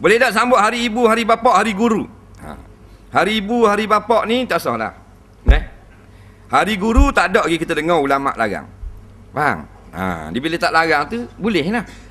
Boleh tak sambut hari ibu, hari bapa, hari guru? Ha. Hari ibu, hari bapa ni tak salah. Neh. Hari guru tak ada lagi kita dengar ulama larang. Faham? Ha, dia bila tak larang tu boleh lah.